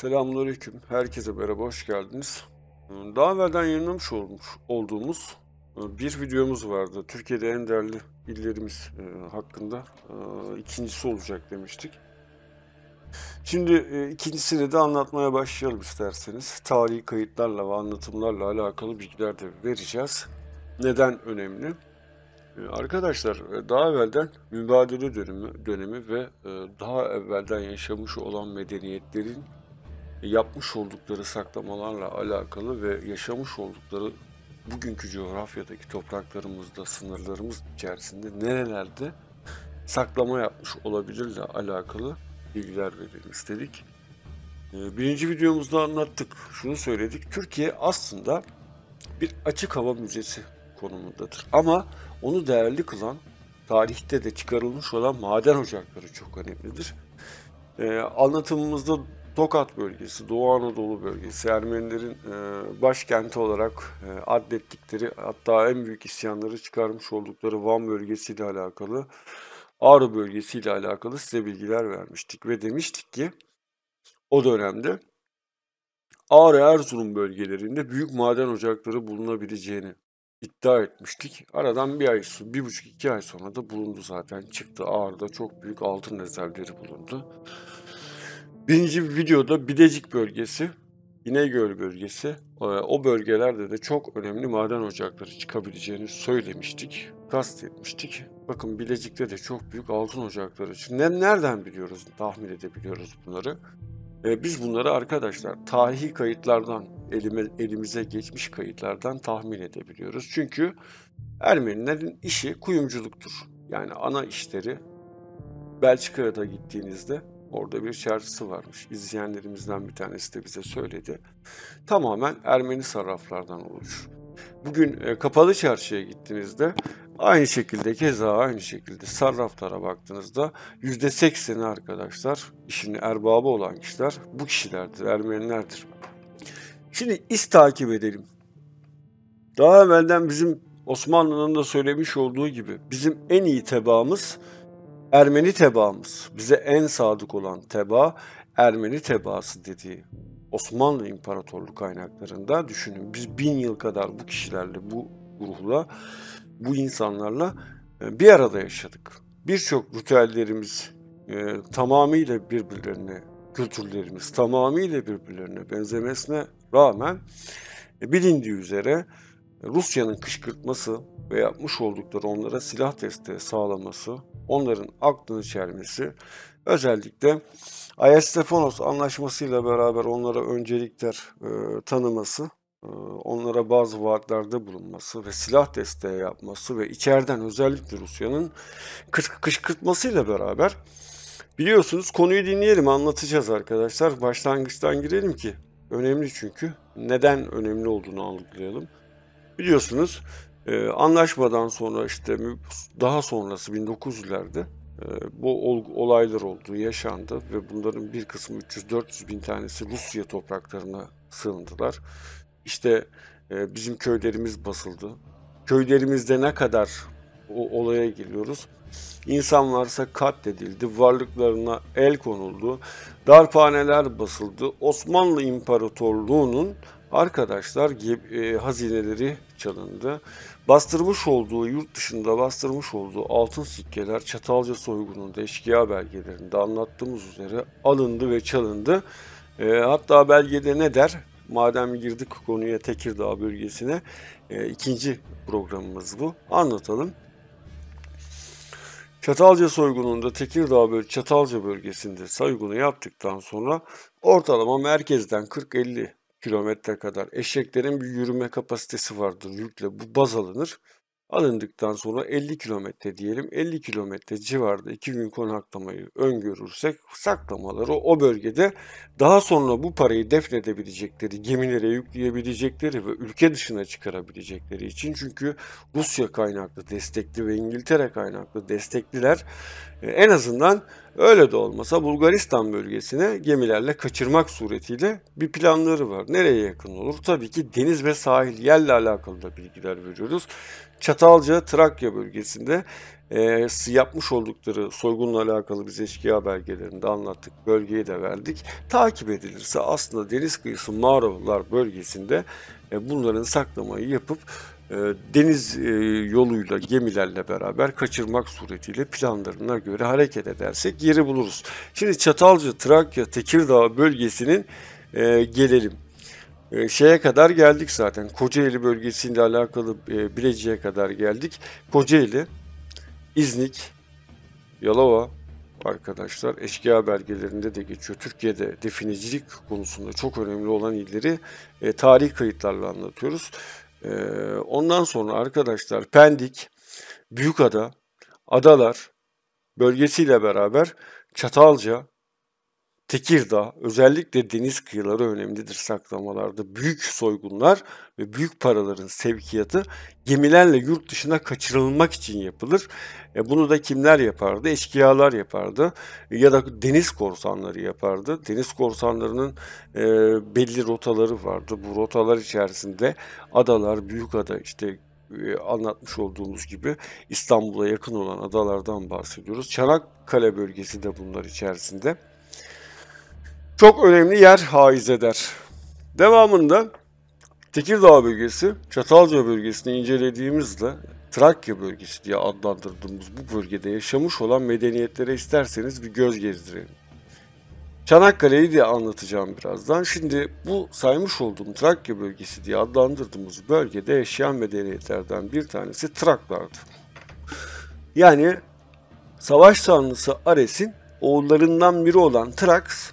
Selamünaleyküm. Herkese merhaba, hoş geldiniz. Ee, daha evvelden yayınlamış olmuş, olduğumuz e, bir videomuz vardı. Türkiye'de en değerli illerimiz e, hakkında e, ikincisi olacak demiştik. Şimdi ikincisini de anlatmaya başlayalım isterseniz. Tarihi kayıtlarla ve anlatımlarla alakalı bilgiler de vereceğiz. Neden önemli? Arkadaşlar daha evvelden mübadele dönemi, dönemi ve daha evvelden yaşamış olan medeniyetlerin yapmış oldukları saklamalarla alakalı ve yaşamış oldukları bugünkü coğrafyadaki topraklarımızda, sınırlarımız içerisinde nerelerde saklama yapmış olabilirle alakalı bilgiler verelim istedik. Ee, birinci videomuzda anlattık, şunu söyledik. Türkiye aslında bir açık hava müzesi konumundadır. Ama onu değerli kılan, tarihte de çıkarılmış olan maden ocakları çok önemlidir. Ee, anlatımımızda Tokat bölgesi, Doğu Anadolu bölgesi, Ermenilerin e, başkenti olarak e, adettikleri hatta en büyük isyanları çıkarmış oldukları Van bölgesiyle alakalı, Ağrı bölgesiyle alakalı size bilgiler vermiştik ve demiştik ki o dönemde Ağrı Erzurum bölgelerinde büyük maden ocakları bulunabileceğini iddia etmiştik. Aradan bir ay, bir buçuk iki ay sonra da bulundu zaten çıktı. Ağrı'da çok büyük altın rezervleri bulundu. Birinci videoda Bilecik bölgesi, İnegöl bölgesi, e, o bölgelerde de çok önemli maden ocakları çıkabileceğini söylemiştik, kastetmiştik. Bakın Bilecik'te de çok büyük altın ocakları Şimdi Nereden biliyoruz, tahmin edebiliyoruz bunları? E, biz bunları arkadaşlar tarihi kayıtlardan, elime, elimize geçmiş kayıtlardan tahmin edebiliyoruz. Çünkü Ermenilerin işi kuyumculuktur. Yani ana işleri Belçika'ya da gittiğinizde Orada bir çarşısı varmış. İzleyenlerimizden bir tanesi de bize söyledi. Tamamen Ermeni sarraflardan oluşur. Bugün e, kapalı çarşıya gittiğinizde aynı şekilde keza aynı şekilde sarraflara baktığınızda yüzde sekseni arkadaşlar işini erbabı olan kişiler bu kişilerdir, Ermenilerdir. Şimdi iz takip edelim. Daha evvelden bizim Osmanlı'nın da söylemiş olduğu gibi bizim en iyi tebaamız Ermeni tebaamız, bize en sadık olan tebaa Ermeni tebaası dediği Osmanlı İmparatorluğu kaynaklarında düşünün biz bin yıl kadar bu kişilerle, bu ruhla, bu insanlarla e, bir arada yaşadık. Birçok ritüellerimiz e, tamamıyla birbirlerine, kültürlerimiz tamamıyla birbirlerine benzemesine rağmen e, bilindiği üzere Rusya'nın kışkırtması ve yapmış oldukları onlara silah desteği sağlaması, onların aklını çelmesi, özellikle Ayas-Stefanos anlaşmasıyla beraber onlara öncelikler e, tanıması, e, onlara bazı vaatlerde bulunması ve silah desteği yapması ve içeriden özellikle Rusya'nın kışkırtmasıyla beraber biliyorsunuz konuyu dinleyelim anlatacağız arkadaşlar. Başlangıçtan girelim ki önemli çünkü neden önemli olduğunu algılayalım. Biliyorsunuz e, anlaşmadan sonra işte daha sonrası 1900'lerde e, bu ol, olaylar oldu, yaşandı ve bunların bir kısmı 300-400 bin tanesi Rusya topraklarına sığındılar. İşte e, bizim köylerimiz basıldı. Köylerimizde ne kadar o olaya geliyoruz? İnsanlarsa katledildi, varlıklarına el konuldu, darphaneler basıldı. Osmanlı İmparatorluğu'nun arkadaşlar e, hazineleri çalındı. Bastırmış olduğu, yurt dışında bastırmış olduğu altın sikkeler Çatalca soygununda, eşkıya belgelerinde anlattığımız üzere alındı ve çalındı. E, hatta belgede ne der? Madem girdik konuya Tekirdağ bölgesine, e, ikinci programımız bu. Anlatalım. Çatalca soygununda Tekirdağ böl Çatalca bölgesinde soygunu yaptıktan sonra ortalama merkezden 40-50 kilometre kadar eşeklerin bir yürüme kapasitesi vardır yükle bu baz alınır alındıktan sonra 50 kilometre diyelim 50 kilometre civarda 2 gün konaklamayı öngörürsek saklamaları o bölgede daha sonra bu parayı defnedebilecekleri, gemilere yükleyebilecekleri ve ülke dışına çıkarabilecekleri için çünkü Rusya kaynaklı destekli ve İngiltere kaynaklı destekliler en azından öyle de olmasa Bulgaristan bölgesine gemilerle kaçırmak suretiyle bir planları var. Nereye yakın olur? Tabii ki deniz ve sahil yerle alakalı da bilgiler veriyoruz. Çatalca, Trakya bölgesinde e, yapmış oldukları soygunla alakalı biz eşkıya belgelerinde anlattık, bölgeyi de verdik. Takip edilirse aslında deniz kıyısı mağaralar bölgesinde e, bunların saklamayı yapıp e, deniz e, yoluyla gemilerle beraber kaçırmak suretiyle planlarına göre hareket edersek yeri buluruz. Şimdi Çatalca, Trakya, Tekirdağ bölgesinin e, gelelim e, şeye kadar geldik zaten. Kocaeli bölgesiyle alakalı e, Bilecik'e kadar geldik. Kocaeli İznik, Yalova arkadaşlar eşkıya belgelerinde de geçiyor. Türkiye'de definecilik konusunda çok önemli olan illeri e, tarihi kayıtlarla anlatıyoruz. E, ondan sonra arkadaşlar Pendik, Büyükada, Adalar bölgesiyle beraber Çatalca, Tekirdağ özellikle deniz kıyıları önemlidir saklamalarda. Büyük soygunlar ve büyük paraların sevkiyatı gemilerle yurt dışına kaçırılmak için yapılır. E bunu da kimler yapardı? Eşkıyalar yapardı ya da deniz korsanları yapardı. Deniz korsanlarının e, belli rotaları vardı. Bu rotalar içerisinde adalar, büyük ada işte e, anlatmış olduğumuz gibi İstanbul'a yakın olan adalardan bahsediyoruz. Çanakkale bölgesi de bunlar içerisinde çok önemli yer haiz eder. Devamında Tekirdağ bölgesi, Çatalca bölgesini incelediğimizde Trakya bölgesi diye adlandırdığımız bu bölgede yaşamış olan medeniyetlere isterseniz bir göz gezdirelim. Çanakkale'yi de anlatacağım birazdan. Şimdi bu saymış olduğum Trakya bölgesi diye adlandırdığımız bölgede yaşayan medeniyetlerden bir tanesi Traklardı. Yani savaş tanrısı Ares'in oğullarından biri olan Traks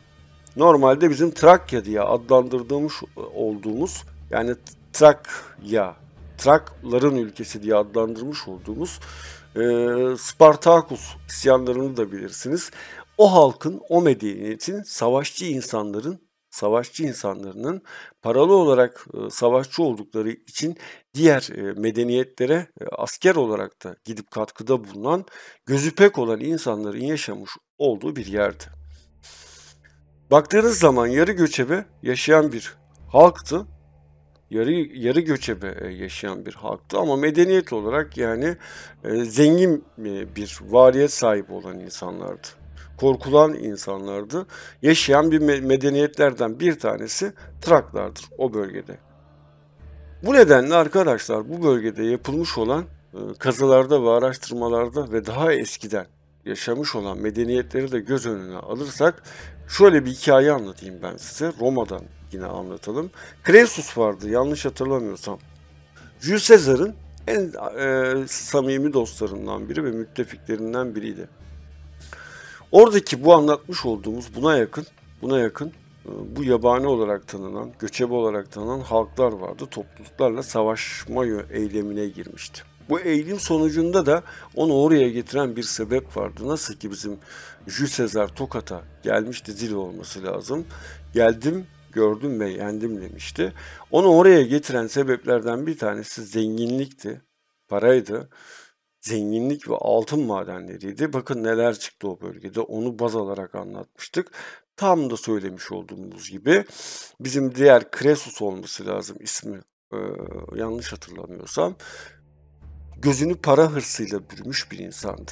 Normalde bizim Trakya diye adlandırdığımız olduğumuz yani Trakya, Trakların ülkesi diye adlandırmış olduğumuz e, Spartakus isyanlarını da bilirsiniz. O halkın, o medeniyetin savaşçı insanların savaşçı insanların paralı olarak e, savaşçı oldukları için diğer e, medeniyetlere e, asker olarak da gidip katkıda bulunan gözüpek olan insanların yaşamış olduğu bir yerdi. Baktığınız zaman yarı göçebe yaşayan bir halktı. Yarı, yarı göçebe e, yaşayan bir halktı ama medeniyet olarak yani e, zengin e, bir variyet sahibi olan insanlardı. Korkulan insanlardı. Yaşayan bir medeniyetlerden bir tanesi Traklardır o bölgede. Bu nedenle arkadaşlar bu bölgede yapılmış olan kazılarda ve araştırmalarda ve daha eskiden yaşamış olan medeniyetleri de göz önüne alırsak Şöyle bir hikaye anlatayım ben size. Roma'dan yine anlatalım. Kresus vardı yanlış hatırlamıyorsam. Jules Caesar'ın en e, samimi dostlarından biri ve müttefiklerinden biriydi. Oradaki bu anlatmış olduğumuz buna yakın, buna yakın e, bu yabani olarak tanınan, göçebe olarak tanınan halklar vardı. Topluluklarla savaşma eylemine girmişti. Bu eğilim sonucunda da onu oraya getiren bir sebep vardı. Nasıl ki bizim Jules Sezar Tokat'a gelmişti zil olması lazım. Geldim gördüm ve yendim demişti. Onu oraya getiren sebeplerden bir tanesi zenginlikti, paraydı. Zenginlik ve altın madenleriydi. Bakın neler çıktı o bölgede onu baz alarak anlatmıştık. Tam da söylemiş olduğumuz gibi bizim diğer Kresus olması lazım ismi ee, yanlış hatırlamıyorsam gözünü para hırsıyla bürümüş bir insandı.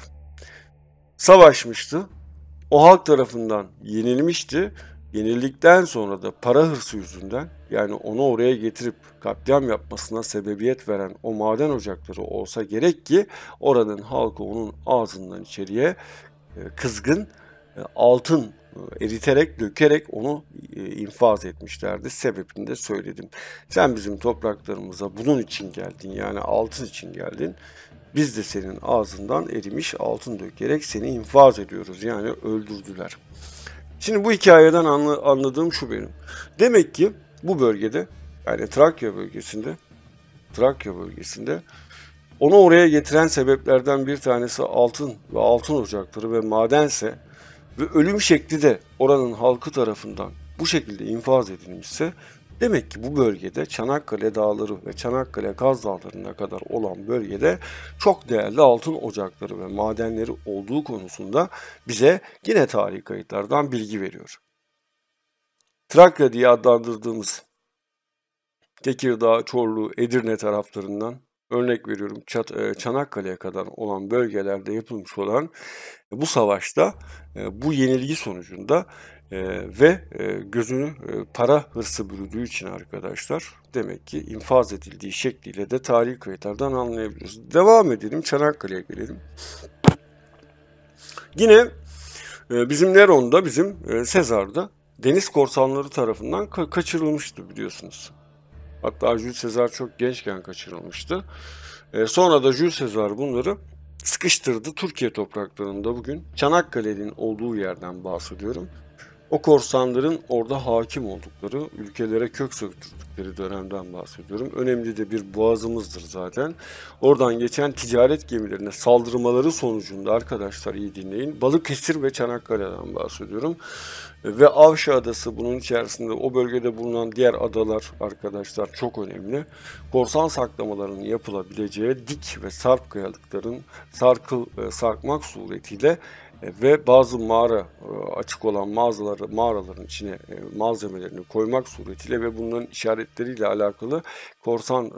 Savaşmıştı, o halk tarafından yenilmişti. Yenildikten sonra da para hırsı yüzünden yani onu oraya getirip katliam yapmasına sebebiyet veren o maden ocakları olsa gerek ki oranın halkı onun ağzından içeriye e, kızgın altın e, eriterek, dökerek onu e, infaz etmişlerdi. Sebebini de söyledim. Sen bizim topraklarımıza bunun için geldin yani altın için geldin. Biz de senin ağzından erimiş altın dökerek seni infaz ediyoruz. Yani öldürdüler. Şimdi bu hikayeden anladığım şu benim. Demek ki bu bölgede yani Trakya bölgesinde Trakya bölgesinde onu oraya getiren sebeplerden bir tanesi altın ve altın ocakları ve madense ve ölüm şekli de oranın halkı tarafından bu şekilde infaz edilmişse demek ki bu bölgede Çanakkale Dağları ve Çanakkale Kaz Dağları'na kadar olan bölgede çok değerli altın ocakları ve madenleri olduğu konusunda bize yine tarih kayıtlardan bilgi veriyor. Trakya diye adlandırdığımız Tekirdağ, Çorlu, Edirne taraflarından örnek veriyorum Çanakkale'ye kadar olan bölgelerde yapılmış olan bu savaşta bu yenilgi sonucunda ve gözünü para hırsı bürüdüğü için arkadaşlar demek ki infaz edildiği şekliyle de tarihi kayıtlardan anlayabiliyoruz. Devam edelim Çanakkale'ye gelelim. Yine bizim Neron'da bizim Sezar'da deniz korsanları tarafından kaçırılmıştı biliyorsunuz. Hatta Jules Sezar çok gençken kaçırılmıştı. E, sonra da Jules Sezar bunları sıkıştırdı Türkiye topraklarında bugün. Çanakkale'nin olduğu yerden bahsediyorum. O korsanların orada hakim oldukları, ülkelere kök söktürdükleri dönemden bahsediyorum. Önemli de bir boğazımızdır zaten. Oradan geçen ticaret gemilerine saldırmaları sonucunda arkadaşlar iyi dinleyin. Balıkesir ve Çanakkale'den bahsediyorum. Ve Avşa Adası bunun içerisinde o bölgede bulunan diğer adalar arkadaşlar çok önemli. Korsan saklamalarının yapılabileceği dik ve sarp kayalıkların sarkıl, e, sarkmak suretiyle e, ve bazı mağara e, açık olan mağazalar mağaraların içine e, malzemelerini koymak suretiyle ve bunların işaretleriyle alakalı korsan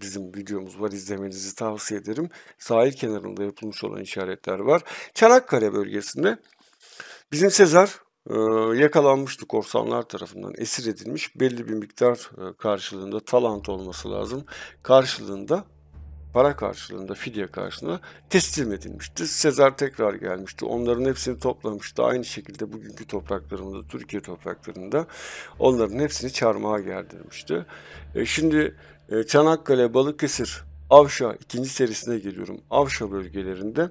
bizim videomuz var izlemenizi tavsiye ederim. Sahil kenarında yapılmış olan işaretler var. Çanakkale bölgesinde bizim Sezar yakalanmıştı korsanlar tarafından esir edilmiş belli bir miktar karşılığında talant olması lazım karşılığında para karşılığında, fidye karşılığında teslim edilmişti. Sezar tekrar gelmişti. Onların hepsini toplamıştı. Aynı şekilde bugünkü topraklarında, Türkiye topraklarında onların hepsini çarmıha gerdirmişti. E, şimdi e, Çanakkale, Balıkesir, Avşa ikinci serisine geliyorum. Avşa bölgelerinde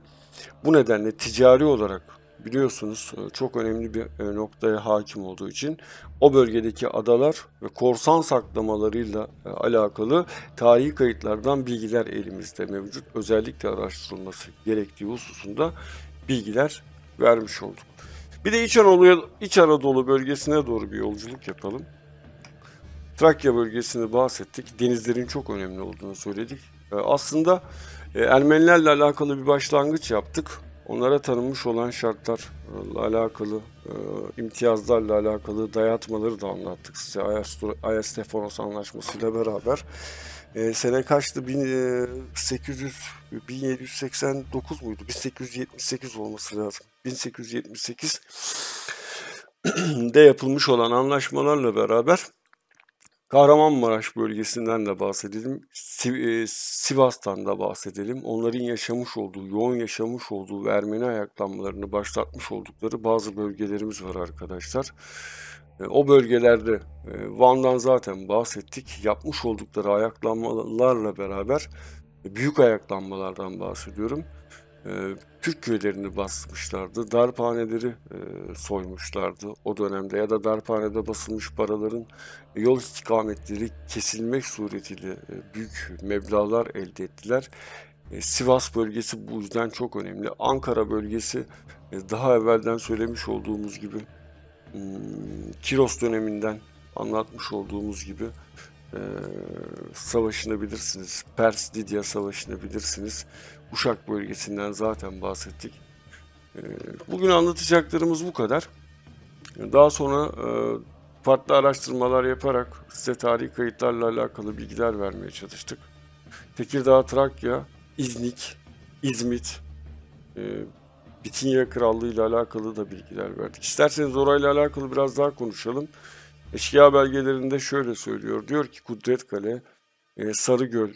bu nedenle ticari olarak biliyorsunuz e, çok önemli bir e, noktaya hakim olduğu için o bölgedeki adalar ve korsan saklamalarıyla e, alakalı tarihi kayıtlardan bilgiler elimizde mevcut. Özellikle araştırılması gerektiği hususunda bilgiler vermiş olduk. Bir de İç Anadolu, İç Anadolu bölgesine doğru bir yolculuk yapalım. Trakya bölgesini bahsettik. Denizlerin çok önemli olduğunu söyledik. Aslında Ermenilerle alakalı bir başlangıç yaptık onlara tanınmış olan şartlarla alakalı, e, imtiyazlarla alakalı dayatmaları da anlattık size. Ayastefonos Anlaşması'yla beraber. E, sene kaçtı? 1800, 1789 e, muydu? 1878 olması lazım. 1878 de yapılmış olan anlaşmalarla beraber Kahramanmaraş bölgesinden de bahsedelim, e, Sivas'tan da bahsedelim. Onların yaşamış olduğu, yoğun yaşamış olduğu ve Ermeni ayaklanmalarını başlatmış oldukları bazı bölgelerimiz var arkadaşlar. E, o bölgelerde e, Van'dan zaten bahsettik. Yapmış oldukları ayaklanmalarla beraber büyük ayaklanmalardan bahsediyorum e, Türk köylerini basmışlardı. Darphaneleri e, soymuşlardı o dönemde ya da darphanede basılmış paraların yol istikametleri kesilmek suretiyle e, büyük meblalar elde ettiler. E, Sivas bölgesi bu yüzden çok önemli. Ankara bölgesi e, daha evvelden söylemiş olduğumuz gibi e, Kiros döneminden anlatmış olduğumuz gibi e, ee, savaşını bilirsiniz. Pers-Lidya savaşını bilirsiniz. Uşak bölgesinden zaten bahsettik. E, bugün anlatacaklarımız bu kadar. Daha sonra e, farklı araştırmalar yaparak size tarihi kayıtlarla alakalı bilgiler vermeye çalıştık. Tekirdağ, Trakya, İznik, İzmit, e, Bitinya Krallığı ile alakalı da bilgiler verdik. İsterseniz orayla alakalı biraz daha konuşalım. Eşkıya belgelerinde şöyle söylüyor. Diyor ki Kudret Kale, e, Sarıgöl,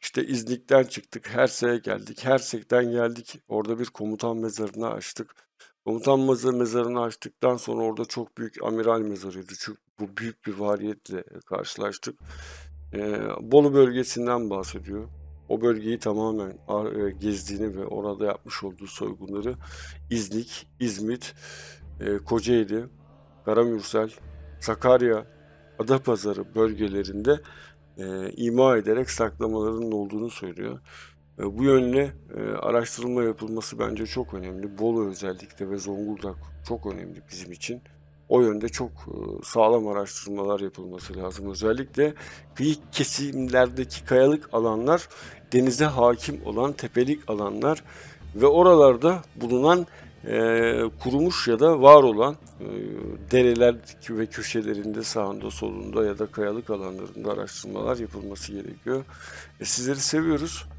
işte İznik'ten çıktık, Herse'ye geldik. Hersek'ten geldik. Orada bir komutan mezarını açtık. Komutan mezarını açtıktan sonra orada çok büyük amiral mezarıydı. Çünkü bu büyük bir variyetle e, karşılaştık. Ee, Bolu bölgesinden bahsediyor. O bölgeyi tamamen e, gezdiğini ve orada yapmış olduğu soygunları İznik, İzmit, e, Kocaeli, Karamürsel, Sakarya, Adapazarı bölgelerinde e, ima ederek saklamalarının olduğunu söylüyor. E, bu yönle e, araştırılma yapılması bence çok önemli. Bolu özellikle ve Zonguldak çok önemli bizim için. O yönde çok e, sağlam araştırmalar yapılması lazım. Özellikle kıyı kesimlerdeki kayalık alanlar, denize hakim olan tepelik alanlar ve oralarda bulunan e, kurumuş ya da var olan e, dereler ve köşelerinde sağında solunda ya da kayalık alanlarında araştırmalar yapılması gerekiyor. E, sizleri seviyoruz.